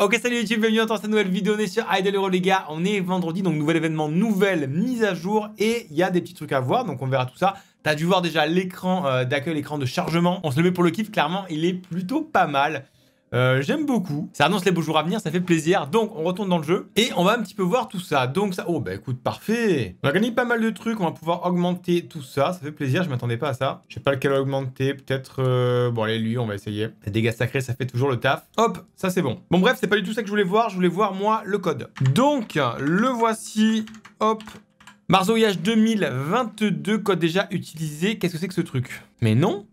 Ok salut YouTube, bienvenue dans cette nouvelle vidéo, on est sur Idle Hero les gars, on est vendredi donc nouvel événement, nouvelle mise à jour et il y a des petits trucs à voir donc on verra tout ça. T'as dû voir déjà l'écran euh, d'accueil, l'écran de chargement, on se le met pour le kiff, clairement il est plutôt pas mal. Euh, j'aime beaucoup. Ça annonce les beaux jours à venir, ça fait plaisir. Donc, on retourne dans le jeu et on va un petit peu voir tout ça. Donc, ça. Oh, bah écoute, parfait. On a gagné pas mal de trucs. On va pouvoir augmenter tout ça. Ça fait plaisir. Je m'attendais pas à ça. Je sais pas lequel augmenter. Peut-être. Euh, bon, allez, lui, on va essayer. Les dégâts sacrés, ça fait toujours le taf. Hop, ça c'est bon. Bon, bref, c'est pas du tout ça que je voulais voir. Je voulais voir, moi, le code. Donc, le voici. Hop. Marzoyage 2022, code déjà utilisé. Qu'est-ce que c'est que ce truc Mais non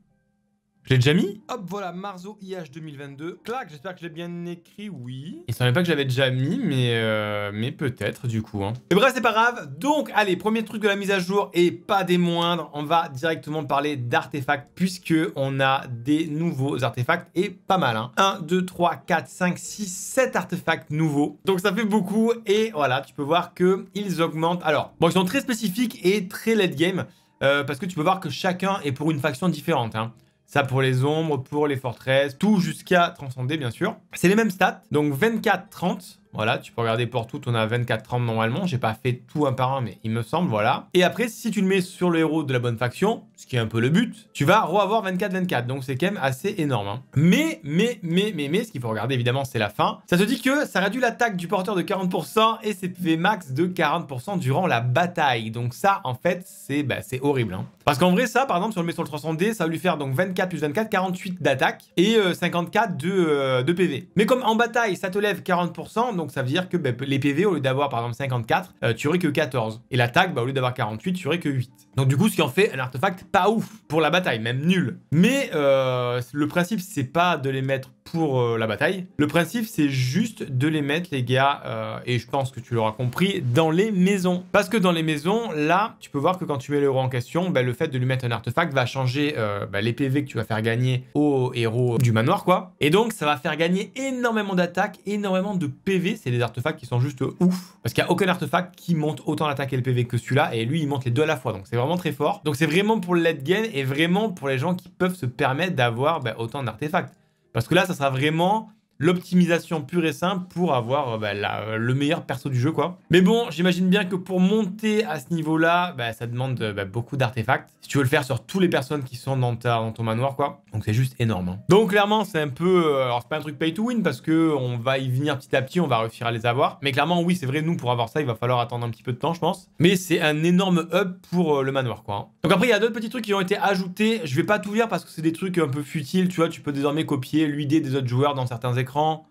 je l'ai déjà mis Hop, voilà, Marzo IH 2022. Clac, j'espère que j'ai bien écrit, oui. Il semblait pas que j'avais déjà mis, mais, euh, mais peut-être du coup. Hein. Et bref, c'est pas grave. Donc, allez, premier truc de la mise à jour et pas des moindres. On va directement parler d'artefacts puisque on a des nouveaux artefacts et pas mal. 1, 2, 3, 4, 5, 6, 7 artefacts nouveaux. Donc, ça fait beaucoup et voilà, tu peux voir que ils augmentent. Alors, bon, ils sont très spécifiques et très late game euh, parce que tu peux voir que chacun est pour une faction différente. Hein. Ça pour les ombres, pour les forteresses, tout jusqu'à transcender bien sûr. C'est les mêmes stats, donc 24-30 voilà, tu peux regarder pour tout, on a 24 30 normalement. J'ai pas fait tout un par un, mais il me semble, voilà. Et après, si tu le mets sur le héros de la bonne faction, ce qui est un peu le but, tu vas re-avoir 24-24. Donc c'est quand même assez énorme. Hein. Mais, mais, mais, mais, mais, ce qu'il faut regarder évidemment, c'est la fin. Ça te dit que ça réduit l'attaque du porteur de 40% et ses PV max de 40% durant la bataille. Donc ça, en fait, c'est bah, horrible. Hein. Parce qu'en vrai, ça, par exemple, si on le met sur le 300D, ça va lui faire donc 24 plus 24, 48 d'attaque et 54 euh, de, euh, de PV. Mais comme en bataille, ça te lève 40%, donc ça veut dire que ben, les PV, au lieu d'avoir par exemple 54, euh, tu aurais que 14. Et l'attaque, bah, au lieu d'avoir 48, tu aurais que 8. Donc du coup, ce qui en fait un artefact pas ouf pour la bataille, même nul. Mais euh, le principe, c'est pas de les mettre pour euh, la bataille. Le principe, c'est juste de les mettre, les gars, et je pense que tu l'auras compris, dans les maisons. Parce que dans les maisons, là, tu peux voir que quand tu mets l'euro en question, ben, le fait de lui mettre un artefact va changer ben, les PV que tu vas faire gagner au héros du manoir, quoi. Et donc, ça va faire gagner énormément d'attaques, énormément de PV c'est des artefacts qui sont juste ouf. Parce qu'il n'y a aucun artefact qui monte autant l'attaque et le PV que celui-là. Et lui, il monte les deux à la fois. Donc c'est vraiment très fort. Donc c'est vraiment pour le late gain et vraiment pour les gens qui peuvent se permettre d'avoir bah, autant d'artefacts. Parce que là, ça sera vraiment l'optimisation pure et simple pour avoir euh, bah, euh, le meilleur perso du jeu. quoi. Mais bon, j'imagine bien que pour monter à ce niveau-là, bah, ça demande euh, bah, beaucoup d'artefacts. Si tu veux le faire sur tous les personnes qui sont dans, dans ton manoir, quoi. Donc c'est juste énorme. Hein. Donc clairement, c'est un peu... Alors c'est pas un truc pay to win parce que on va y venir petit à petit, on va réussir à les avoir. Mais clairement, oui, c'est vrai, nous, pour avoir ça, il va falloir attendre un petit peu de temps, je pense. Mais c'est un énorme hub pour le manoir, quoi. Hein. Donc après, il y a d'autres petits trucs qui ont été ajoutés. Je vais pas tout lire parce que c'est des trucs un peu futiles, tu vois. Tu peux désormais copier l'idée des autres joueurs dans certains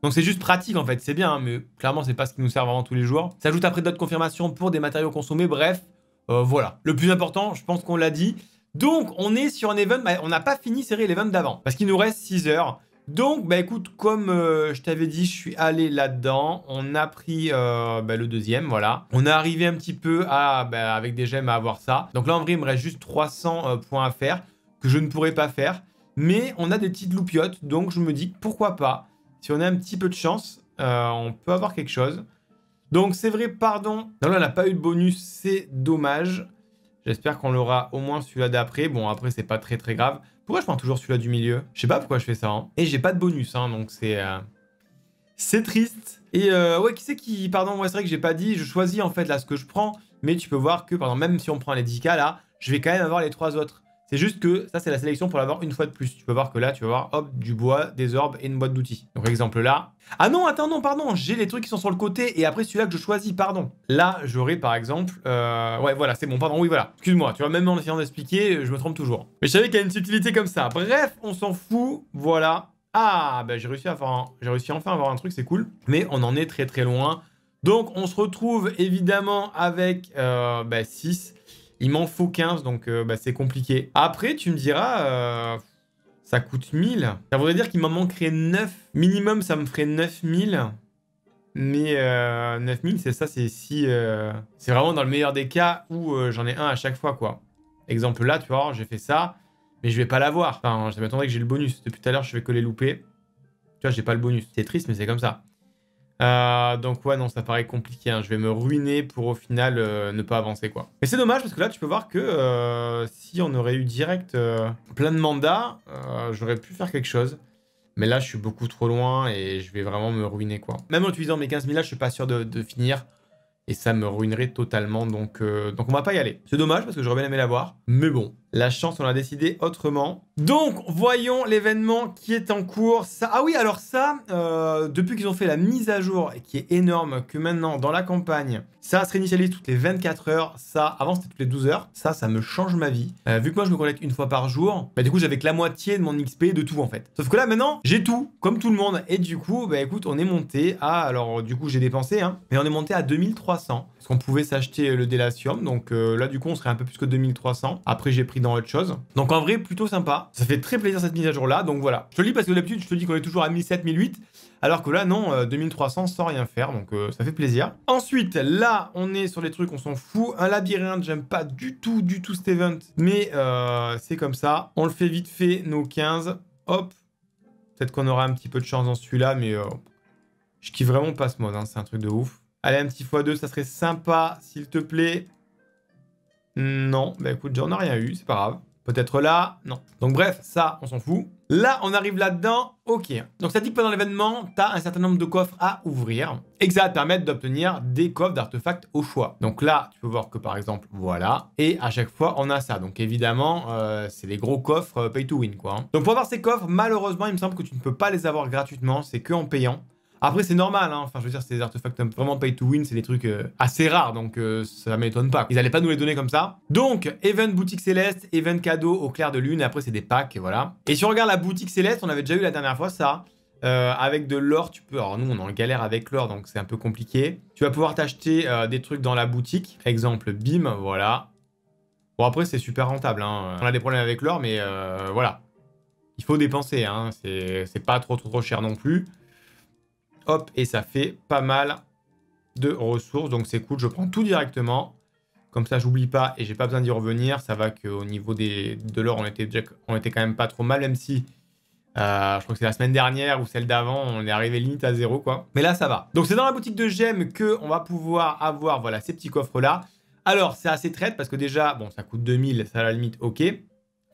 donc c'est juste pratique en fait, c'est bien, hein, mais clairement c'est pas ce qui nous sert vraiment tous les jours. S'ajoute après d'autres confirmations pour des matériaux consommés, bref, euh, voilà. Le plus important, je pense qu'on l'a dit. Donc on est sur un event, mais bah, on n'a pas fini les l'event d'avant, parce qu'il nous reste 6 heures. Donc bah écoute, comme euh, je t'avais dit, je suis allé là-dedans, on a pris euh, bah, le deuxième, voilà. On est arrivé un petit peu à, bah, avec des gemmes à avoir ça. Donc là en vrai il me reste juste 300 points à faire, que je ne pourrais pas faire mais on a des petites loupiottes, donc je me dis pourquoi pas si on a un petit peu de chance, euh, on peut avoir quelque chose. Donc c'est vrai, pardon. Non, là, on n'a pas eu de bonus, c'est dommage. J'espère qu'on l'aura au moins celui-là d'après. Bon, après, c'est pas très très grave. Pourquoi je prends toujours celui-là du milieu Je sais pas pourquoi je fais ça. Hein. Et j'ai pas de bonus, hein, donc c'est... Euh, c'est triste. Et euh, ouais, qui c'est qui... Pardon, moi c'est vrai que j'ai pas dit, je choisis en fait là ce que je prends. Mais tu peux voir que, pardon, même si on prend les 10K là, je vais quand même avoir les trois autres. C'est juste que ça, c'est la sélection pour l'avoir une fois de plus. Tu peux voir que là, tu vas voir, hop, du bois, des orbes et une boîte d'outils. Donc, exemple là. Ah non, attends, non, pardon, j'ai les trucs qui sont sur le côté et après celui-là que je choisis, pardon. Là, j'aurais par exemple. Euh, ouais, voilà, c'est bon, pardon, oui, voilà. Excuse-moi, tu vois, même en essayant d'expliquer, je me trompe toujours. Mais je savais qu'il y a une subtilité comme ça. Bref, on s'en fout, voilà. Ah, ben bah, j'ai réussi, à j'ai réussi enfin à avoir un truc, c'est cool. Mais on en est très très loin. Donc, on se retrouve évidemment avec euh, ben, il m'en faut 15, donc euh, bah, c'est compliqué. Après, tu me diras, euh, ça coûte 1000. Ça voudrait dire qu'il m'en manquerait 9. Minimum, ça me ferait 9000. Mais 9000, euh, c'est ça, c'est si... c'est vraiment dans le meilleur des cas où j'en ai un à chaque fois, quoi. Exemple là, tu vois, j'ai fait ça, mais je vais pas l'avoir. Enfin, je m'attendais que j'ai le bonus. Depuis tout à l'heure, je vais que les louper. Tu vois, j'ai pas le bonus. C'est triste, mais c'est comme ça. Euh, donc ouais, non, ça paraît compliqué. Hein. Je vais me ruiner pour au final euh, ne pas avancer quoi. Mais c'est dommage parce que là, tu peux voir que euh, si on aurait eu direct plein de mandats, j'aurais pu faire quelque chose. Mais là, je suis beaucoup trop loin et je vais vraiment me ruiner quoi. Même en utilisant mes 15 000 là, je suis pas sûr de, finir. Et ça me ruinerait totalement, donc, donc on va pas y aller. C'est dommage parce que j'aurais bien aimé l'avoir. Mais bon, la chance, on l'a décidé autrement. Donc, voyons l'événement qui est en cours. Ça, ah oui, alors ça, euh, depuis qu'ils ont fait la mise à jour, qui est énorme, que maintenant, dans la campagne, ça se réinitialise toutes les 24 heures. Ça, avant, c'était toutes les 12 heures. Ça, ça me change ma vie. Euh, vu que moi, je me connecte une fois par jour, bah, du coup, j'avais que la moitié de mon XP, de tout, en fait. Sauf que là, maintenant, j'ai tout, comme tout le monde. Et du coup, bah écoute, on est monté à... Alors, du coup, j'ai dépensé, hein, mais on est monté à 2300. Parce qu'on pouvait s'acheter le Delatium. Donc euh, là, du coup, on serait un peu plus que 2300. Après, j'ai pris autre chose. Donc en vrai, plutôt sympa. Ça fait très plaisir cette mise à jour-là. Donc voilà. Je te le dis parce que d'habitude, je te dis qu'on est toujours à 1007, 1008. Alors que là, non, 2300 euh, sans rien faire, donc euh, ça fait plaisir. Ensuite, là, on est sur les trucs, on s'en fout. Un labyrinthe, j'aime pas du tout, du tout cet event, mais euh, c'est comme ça. On le fait vite fait, nos 15. Hop. Peut-être qu'on aura un petit peu de chance dans celui-là, mais je kiffe vraiment pas ce mode, hein. c'est un truc de ouf. Allez, un petit x2, ça serait sympa, s'il te plaît. Non, bah écoute, j'en ai rien eu, c'est pas grave. Peut-être là, non. Donc bref, ça, on s'en fout. Là, on arrive là-dedans, ok. Donc ça dit que pendant l'événement, t'as un certain nombre de coffres à ouvrir et que ça va te permettre d'obtenir des coffres d'artefacts au choix. Donc là, tu peux voir que par exemple, voilà. Et à chaque fois, on a ça. Donc évidemment, euh, c'est les gros coffres euh, pay to win, quoi. Hein. Donc pour avoir ces coffres, malheureusement, il me semble que tu ne peux pas les avoir gratuitement, c'est qu'en payant. Après, c'est normal, hein. enfin, je veux dire, c'est des artefacts vraiment pay to win, c'est des trucs euh, assez rares, donc ça euh, ça m'étonne pas. Ils n'allaient pas nous les donner comme ça. Donc, event boutique céleste, event cadeau au clair de lune, après, c'est des packs, voilà. Et si on regarde la boutique céleste, on avait déjà eu la dernière fois ça. Euh, avec de l'or, tu peux. Alors, nous, on est en galère avec l'or, donc c'est un peu compliqué. Tu vas pouvoir t'acheter des trucs dans la boutique. Exemple, bim, voilà. Bon, après, c'est super rentable. Hein. On a des problèmes avec l'or, mais voilà. Il faut dépenser, hein. c'est pas trop, trop, trop cher non plus. Hop, et ça fait pas mal de ressources. Donc c'est cool, je prends tout directement. Comme ça, j'oublie pas et j'ai pas besoin d'y revenir. Ça va qu'au niveau des, de l'or, on était, on était quand même pas trop mal, même si euh, je crois que c'est la semaine dernière ou celle d'avant, on est arrivé limite à zéro quoi. Mais là, ça va. Donc c'est dans la boutique de gemmes que on va pouvoir avoir voilà ces petits coffres là. Alors c'est assez traite parce que déjà, bon, ça coûte 2000, ça à la limite, ok.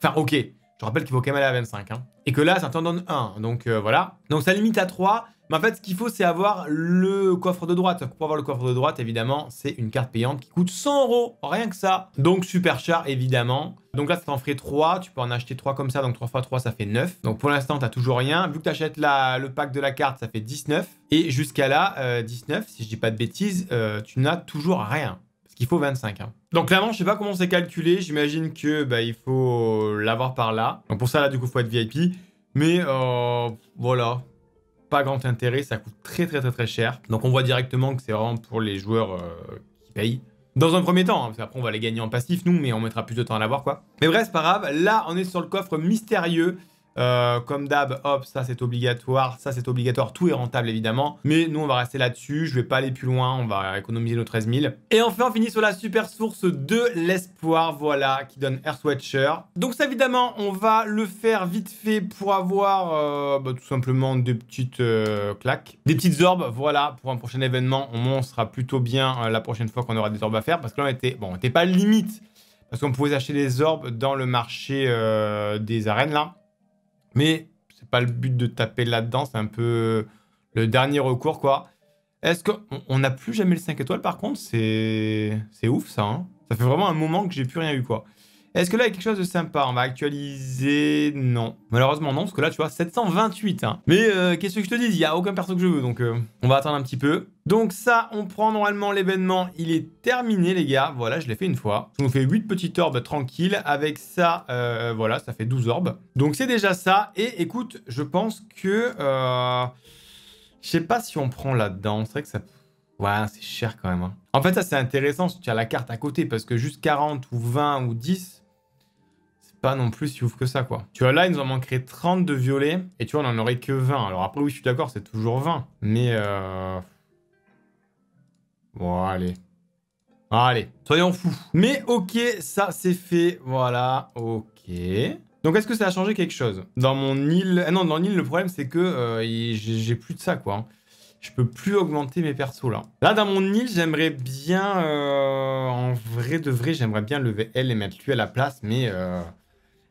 Enfin, ok. Je rappelle qu'il faut quand même aller à 25. Hein. Et que là, ça t'en donne 1. Donc euh, voilà. Donc ça limite à 3. Mais en fait, ce qu'il faut, c'est avoir le coffre de droite. Pour avoir le coffre de droite, évidemment, c'est une carte payante qui coûte 100 euros, rien que ça. Donc, super char, évidemment. Donc là, ça t'en ferait 3. Tu peux en acheter 3 comme ça. Donc 3 x 3, ça fait 9. Donc pour l'instant, t'as toujours rien. Vu que t'achètes le pack de la carte, ça fait 19. Et jusqu'à là, 19, euh, si je dis pas de bêtises, euh, tu n'as toujours rien. Parce qu'il faut 25. Hein. Donc clairement, je sais pas comment c'est calculé. J'imagine que bah, il faut l'avoir par là. Donc pour ça, là, du coup, faut être VIP. Mais euh, voilà, pas grand intérêt, ça coûte très très très très cher. Donc on voit directement que c'est vraiment pour les joueurs euh, qui payent. Dans un premier temps, hein, parce qu'après on va les gagner en passif nous, mais on mettra plus de temps à l'avoir quoi. Mais bref, c'est pas grave, là on est sur le coffre mystérieux euh, comme d'hab, hop, ça c'est obligatoire, ça c'est obligatoire, tout est rentable évidemment. Mais nous on va rester là-dessus, je vais pas aller plus loin, on va économiser nos 13 000. Et enfin on finit sur la super source de l'espoir, voilà, qui donne Air Earthwatcher. Donc ça évidemment on va le faire vite fait pour avoir euh, bah, tout simplement des petites euh, claques, des petites orbes, voilà, pour un prochain événement. On, on sera plutôt bien la prochaine fois qu'on aura des orbes à faire parce que là on était, bon, on était pas limite. Parce qu'on pouvait acheter des orbes dans le marché des arènes là. Mais c'est pas le but de taper là-dedans, c'est un peu euh, le dernier recours, quoi. Est-ce qu'on n'a plus jamais le 5 étoiles par contre C'est ouf ça. Hein ça fait vraiment un moment que j'ai plus rien eu quoi. Est-ce que là, il y a quelque chose de sympa On va actualiser... Non. Malheureusement, non, parce que là, tu vois, 728. Hein. Mais euh, qu'est-ce que je te dis Il n'y a aucun perso que je veux, donc euh, on va attendre un petit peu. Donc ça, on prend normalement l'événement. Il est terminé, les gars. Voilà, je l'ai fait une fois. Je nous fais 8 petites orbes tranquilles. Avec ça, euh, voilà, ça fait 12 orbes. Donc c'est déjà ça. Et écoute, je pense que... Je sais pas si on prend là-dedans. C'est vrai que ça... Ouais, c'est cher quand même. Hein. En fait, ça, c'est intéressant si tu as la carte à côté, parce que juste 40 ou 20 ou 10, non plus si ouf que ça, quoi. Tu vois, là, il nous en manquerait 30 de violets, et tu vois, on en aurait que 20. Alors après, oui, je suis d'accord, c'est toujours 20, mais... Euh... Bon, allez. Allez, soyons fous. Mais ok, ça, c'est fait, voilà, ok... Donc est-ce que ça a changé quelque chose Dans mon île... Eh non, dans l'île, le problème, c'est que euh, j'ai plus de ça, quoi. Hein. Je peux plus augmenter mes persos, là. Là, dans mon île, j'aimerais bien... Euh, en vrai de vrai, j'aimerais bien lever elle et mettre lui à la place, mais... Euh...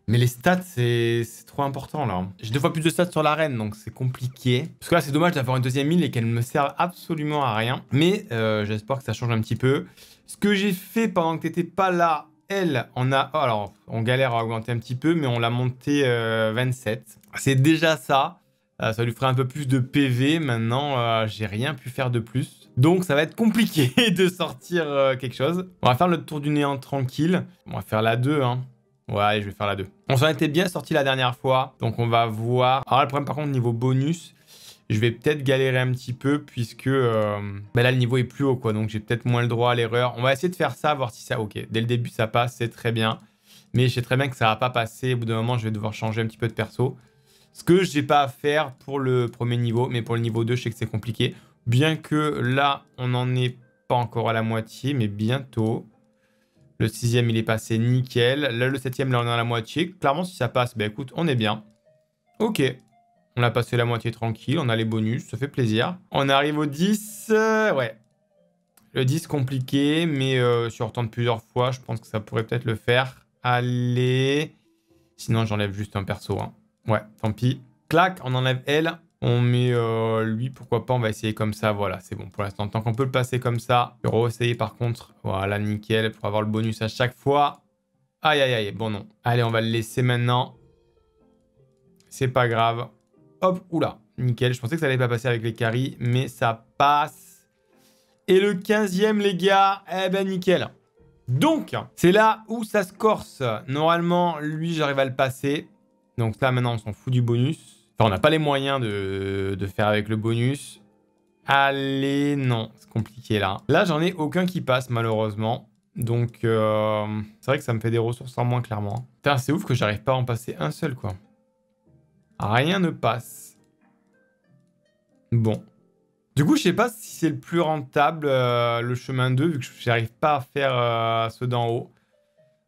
Mais les stats, c'est trop important là. J'ai deux fois plus de stats sur l'arène, donc c'est compliqué. Parce que là, c'est dommage d'avoir une deuxième île et qu'elle ne me sert absolument à rien. Mais euh, j'espère que ça change un petit peu. Ce que j'ai fait pendant que t'étais pas là, elle, on a... Oh, alors, on galère à augmenter un petit peu, mais on l'a monté 27. Euh, c'est déjà ça. Euh, ça lui ferait un peu plus de PV. Maintenant, j'ai rien pu faire de plus. Donc ça va être compliqué de sortir quelque chose. On va faire le tour du néant tranquille. On va faire la 2, hein. Ouais, je vais faire la 2. On s'en était bien sorti la dernière fois, donc on va voir. Alors le problème par contre, niveau bonus, je vais peut-être galérer un petit peu puisque euh, bah là, le niveau est plus haut, quoi. Donc j'ai peut-être moins le droit à l'erreur. On va essayer de faire ça, voir si ça... Ok, dès le début, ça passe, c'est très bien. Mais je sais très bien que ça va pas passer. Au bout d'un moment, je vais devoir changer un petit peu de perso. Ce que j'ai pas à faire pour le premier niveau, mais pour le niveau 2, je sais que c'est compliqué. Bien que là, on n'en est pas encore à la moitié, mais bientôt. Le sixième, il est passé nickel. Là, le septième, là, on a à la moitié. Clairement, si ça passe, bah écoute, on est bien. Ok. On a passé la moitié tranquille. On a les bonus. Ça fait plaisir. On arrive au 10. Euh, ouais. Le 10, compliqué. Mais sur euh, si on plusieurs fois, je pense que ça pourrait peut-être le faire. Allez. Sinon, j'enlève juste un perso. Hein. Ouais, tant pis. Clac, on enlève elle. On met euh, lui, pourquoi pas, on va essayer comme ça. Voilà, c'est bon pour l'instant. Tant qu'on peut le passer comme ça. Je vais essayer par contre. Voilà, nickel, pour avoir le bonus à chaque fois. Aïe, aïe, aïe, bon non. Allez, on va le laisser maintenant. C'est pas grave. Hop, oula, nickel. Je pensais que ça allait pas passer avec les caries, mais ça passe. Et le 15e, les gars, eh ben nickel. Donc, c'est là où ça se corse. Normalement, lui, j'arrive à le passer. Donc là, maintenant, on s'en fout du bonus on n'a pas les moyens de, faire avec le bonus. Allez, non, c'est compliqué là. Là, j'en ai aucun qui passe, malheureusement. Donc, euh, c'est vrai que ça me fait des ressources en moins, clairement. Putain, c'est ouf que j'arrive pas à en passer un seul, quoi. Rien ne passe. Bon. Du coup, je sais pas si c'est le plus rentable, euh, le chemin 2, vu que j'arrive pas à faire ce euh, ceux d'en haut.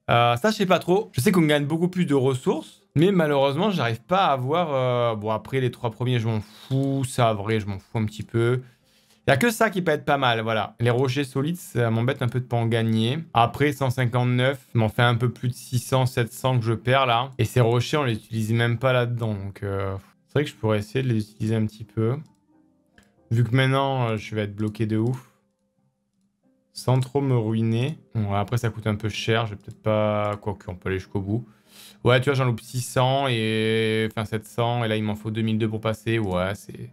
ça, je sais pas trop. Je sais qu'on gagne beaucoup plus de ressources. Mais malheureusement, j'arrive pas à avoir... Euh, bon, après, les trois premiers, je m'en fous. Ça, vrai, je m'en fous un petit peu. Il n'y a que ça qui peut être pas mal, voilà. Les rochers solides, ça m'embête un peu de pas en gagner. Après, 159, m'en fait un peu plus de 600, 700 que je perds, là. Et ces rochers, on les utilise même pas là-dedans, donc... Euh, c'est vrai que je pourrais essayer de les utiliser un petit peu. Vu que maintenant, euh, je vais être bloqué de ouf. Sans trop me ruiner. Bon, après, ça coûte un peu cher. Je vais peut-être pas... Quoique, on peut aller jusqu'au bout. Ouais, tu vois, j'en loupe 600 et... Enfin, 700. Et là, il m'en faut 2002 pour passer. Ouais, c'est...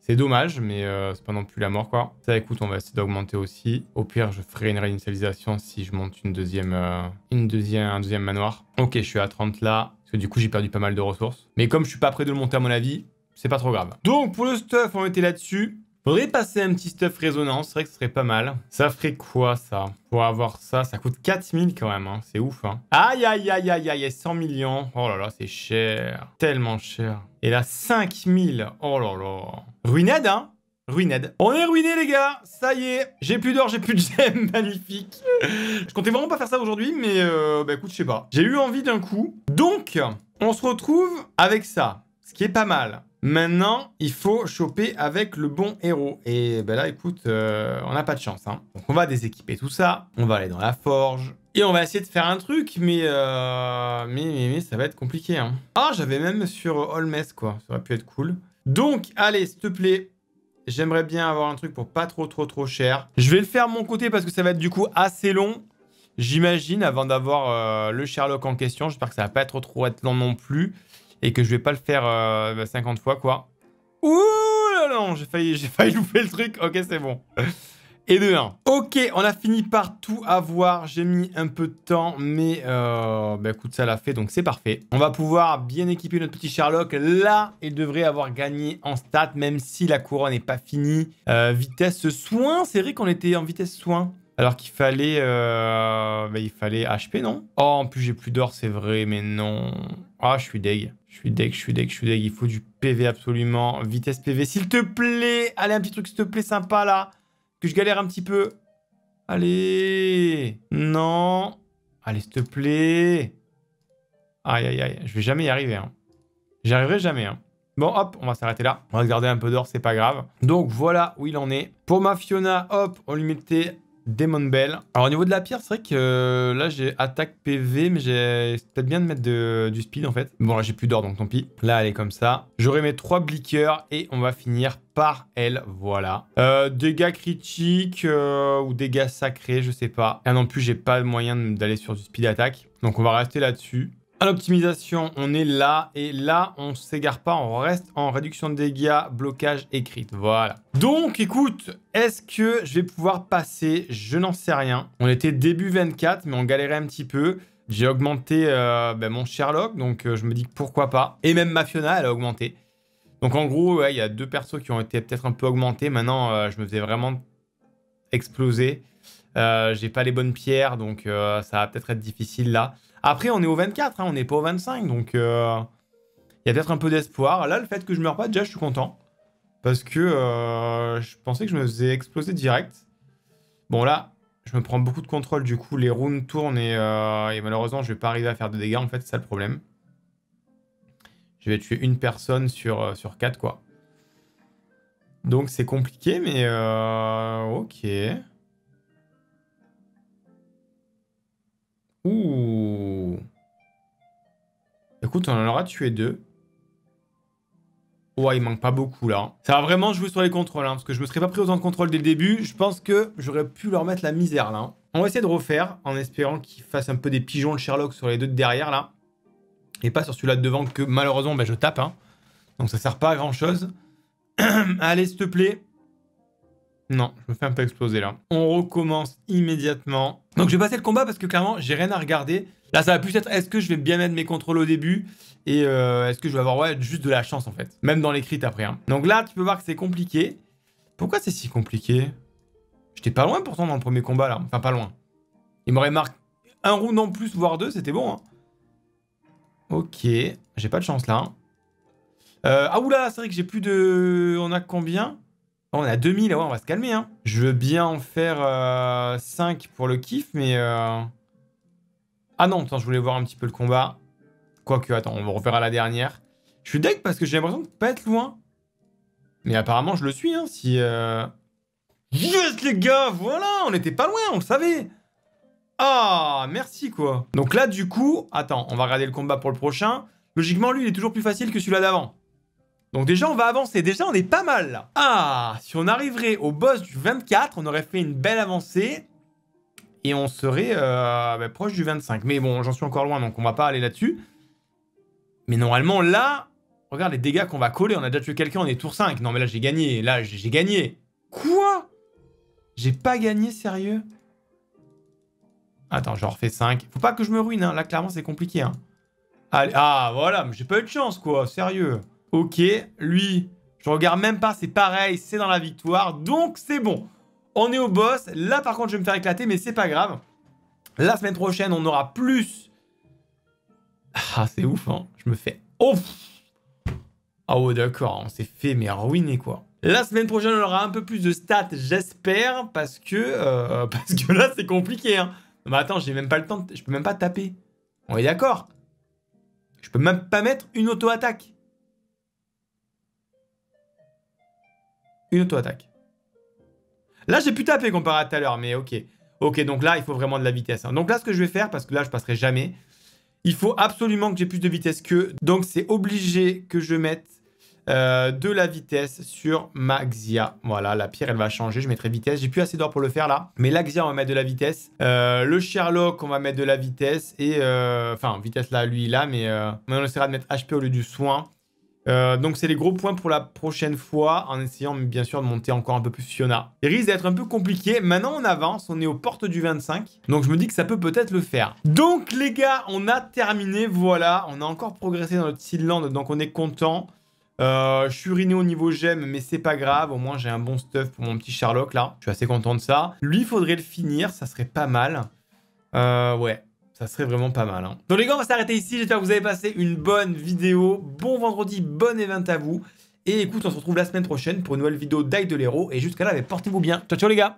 C'est dommage, mais euh, c'est pas non plus la mort, quoi. Ça, écoute, on va essayer d'augmenter aussi. Au pire, je ferai une réinitialisation si je monte une deuxième, euh, une deuxième, un deuxième manoir. Ok, je suis à 30 là, parce que du coup, j'ai perdu pas mal de ressources. Mais comme je suis pas prêt de le monter, à mon avis, c'est pas trop grave. Donc, pour le stuff, on était là-dessus. Faudrait passer un petit stuff résonance, c'est vrai que ce serait pas mal. Ça ferait quoi ça Pour avoir ça, ça coûte 4000 quand même, hein. c'est ouf. Hein. Aïe aïe aïe aïe aïe, 100 millions. Oh là là, c'est cher. Tellement cher. Et là, 5000. Oh là là. Ruined, hein Ruined. On est ruiné les gars, ça y est, j'ai plus d'or, j'ai plus de gemmes, magnifique. je comptais vraiment pas faire ça aujourd'hui, mais euh, bah écoute, je sais pas. J'ai eu envie d'un coup. Donc, on se retrouve avec ça, ce qui est pas mal. Maintenant, il faut choper avec le bon héros. Et ben là, écoute, euh, on n'a pas de chance. Hein. Donc on va déséquiper tout ça. On va aller dans la forge. Et on va essayer de faire un truc, mais, euh, mais, mais, ça va être compliqué. Hein. Ah, j'avais même sur Holmes, quoi. Ça aurait pu être cool. Donc, allez, s'il te plaît. J'aimerais bien avoir un truc pour pas trop, trop, trop cher. Je vais le faire mon côté parce que ça va être du coup assez long. J'imagine, avant d'avoir euh, le Sherlock en question. J'espère que ça va pas être trop, trop être long non plus et que je vais pas le faire 50 euh, bah, fois, quoi. Ouh là là, j'ai failli, failli louper le truc. Ok, c'est bon. et de 1. Ok, on a fini par tout avoir. J'ai mis un peu de temps, mais euh, bah, écoute, ça l'a fait, donc c'est parfait. On va pouvoir bien équiper notre petit Sherlock. Là, il devrait avoir gagné en stats, même si la couronne n'est pas finie. Euh, vitesse soin, c'est vrai qu'on était en vitesse soin. Alors qu'il fallait, euh, bah, il fallait HP, non Oh, en plus j'ai plus d'or, c'est vrai, mais non. Ah, je suis deg. Je suis deg, je suis deg, je suis deg. Il faut du PV absolument. Vitesse PV, s'il te plaît. Allez, un petit truc, s'il te plaît, sympa là. Que je galère un petit peu. Allez. Non. Allez, s'il te plaît. Aïe, aïe, aïe. Je vais jamais y arriver. Hein. J'y arriverai jamais. Hein. Bon, hop, on va s'arrêter là. On va garder un peu d'or, c'est pas grave. Donc voilà où il en est. Pour ma Fiona, hop, on lui mettait Demon Bell. Alors au niveau de la pierre, c'est vrai que euh, là j'ai attaque PV, mais j'ai peut-être bien de mettre du speed en fait. Bon là j'ai plus d'or donc tant pis. Là elle est comme ça. J'aurai mes trois blickers et on va finir par elle, voilà. Euh, dégâts critiques euh, ou dégâts sacrés, je sais pas. Et ah, non plus j'ai pas moyen d'aller sur du speed Attaque. Donc on va rester là-dessus. À l'optimisation, on est là, et là, on s'égare pas, on reste en réduction de dégâts, blocage écrite, voilà. Donc, écoute, est-ce que je vais pouvoir passer Je n'en sais rien. On était début 24, mais on galérait un petit peu. J'ai augmenté euh, ben, mon Sherlock, donc euh, je me dis pourquoi pas. Et même ma Fiona, elle a augmenté. Donc, en gros, il y a deux persos qui ont été peut-être un peu augmentés. Maintenant, euh, je me faisais vraiment exploser. J'ai pas les bonnes pierres, donc ça va peut-être être difficile là. Après, on est au 24, hein, on n'est pas au 25, donc euh, il y a peut-être un peu d'espoir. Là, le fait que je meurs pas, déjà, je suis content. Parce que euh, je pensais que je me faisais exploser direct. Bon, là, je me prends beaucoup de contrôle, du coup, les rounds tournent et, euh, et malheureusement, je vais pas arriver à faire de dégâts, en fait, c'est ça le problème. Je vais tuer une personne sur, sur quatre, quoi. Donc, c'est compliqué, mais... ok... Ouh. Écoute, on en aura tué deux. Ouais, il manque pas beaucoup là. Ça va vraiment jouer sur les contrôles, hein, parce que je me serais pas pris autant de contrôles dès le début. Je pense que j'aurais pu leur mettre la misère là. Hein. On va essayer de refaire, en espérant qu'ils fassent un peu des pigeons de Sherlock sur les deux de derrière là. Et pas sur celui-là de devant que malheureusement ben, je tape. Hein. Donc ça sert pas à grand chose. Allez, s'il te plaît. Non, je me fais un peu exploser là. On recommence immédiatement. Donc je vais passer le combat parce que clairement, j'ai rien à regarder. Là, ça va plus être est-ce que je vais bien mettre mes contrôles au début et euh, est-ce que je vais avoir juste de la chance en fait. Même dans les après. Hein. Donc là, tu peux voir que c'est compliqué. Pourquoi c'est si compliqué J'étais pas loin pourtant dans le premier combat là. Enfin, pas loin. Il m'aurait marqué un round en plus, voire deux, c'était bon. Hein. Ok, j'ai pas de chance là. Euh, ah oula, c'est vrai que j'ai plus de... On a combien Oh, on a 2000, ouais, on va se calmer. Hein. Je veux bien en faire 5 euh, pour le kiff, mais... Euh, ah non, attends, je voulais voir un petit peu le combat. Quoique, attends, on reverra la dernière. Je suis deck parce que j'ai l'impression de pas être loin. Mais apparemment, je le suis, hein, si... Euh, yes, les gars, voilà, on n'était pas loin, on le savait Ah, merci, quoi. Donc là, du coup, attends, on va regarder le combat pour le prochain. Logiquement, lui, il est toujours plus facile que celui-là d'avant. Donc déjà, on va avancer. Déjà, on est pas mal Ah, si on arriverait au boss du 24, on aurait fait une belle avancée. Et on serait euh, bah, proche du 25. Mais bon, j'en suis encore loin, donc on va pas aller là-dessus. Mais normalement, là, regarde les dégâts qu'on va coller. On a déjà tué quelqu'un, on est tour 5. Non, mais là, j'ai gagné. Là, j'ai gagné. Quoi J'ai pas gagné, sérieux Attends, j'en refais 5. Faut pas que je me ruine, hein. là, clairement, c'est compliqué. Hein. ah, voilà, mais j'ai pas eu de chance, quoi. Sérieux. Ok, lui, je regarde même pas, c'est pareil, c'est dans la victoire, donc c'est bon. On est au boss, là par contre je vais me faire éclater, mais c'est pas grave. La semaine prochaine, on aura plus... Ah, c'est ouf, hein. je me fais... Oh Ah ouais, d'accord, on s'est fait mais ruiné quoi. La semaine prochaine, on aura un peu plus de stats, j'espère, parce que... Euh, parce que là, c'est compliqué, hein. mais attends, j'ai même pas le temps, je peux même pas taper. On est d'accord Je peux même pas mettre une auto-attaque. une auto-attaque. Là, j'ai pu taper comparé à tout à l'heure, mais ok. Ok, donc là, il faut vraiment de la vitesse. Hein. Donc là, ce que je vais faire, parce que là, je passerai jamais, il faut absolument que j'ai plus de vitesse que Donc, c'est obligé que je mette euh, de la vitesse sur ma Xia. Voilà, la pierre, elle va changer. Je mettrai vitesse. J'ai plus assez d'or pour le faire, là. Mais la Xia, on va mettre de la vitesse. Euh, le Sherlock, on va mettre de la vitesse. Et... Euh, enfin, vitesse là, lui, là. Mais, mais on essaiera de mettre HP au lieu du soin. Euh, donc c'est les gros points pour la prochaine fois, en essayant bien sûr de monter encore un peu plus Fiona. Il risque d'être un peu compliqué. Maintenant on avance, on est aux portes du 25, donc je me dis que ça peut peut-être le faire. Donc les gars, on a terminé, voilà. On a encore progressé dans notre Sealand, donc on est content. Euh, je suis riné au niveau gemme, mais c'est pas grave. Au moins, j'ai un bon stuff pour mon petit Sherlock, là. Je suis assez content de ça. Lui, il faudrait le finir, ça serait pas mal. Euh, ouais. Ça serait vraiment pas mal. Hein. Donc les gars, on va s'arrêter ici. J'espère que vous avez passé une bonne vidéo. Bon vendredi, bon event à vous. Et écoute, on se retrouve la semaine prochaine pour une nouvelle vidéo d'Aïe de l'Héros. Et jusqu'à là, ben, portez-vous bien. Ciao, ciao les gars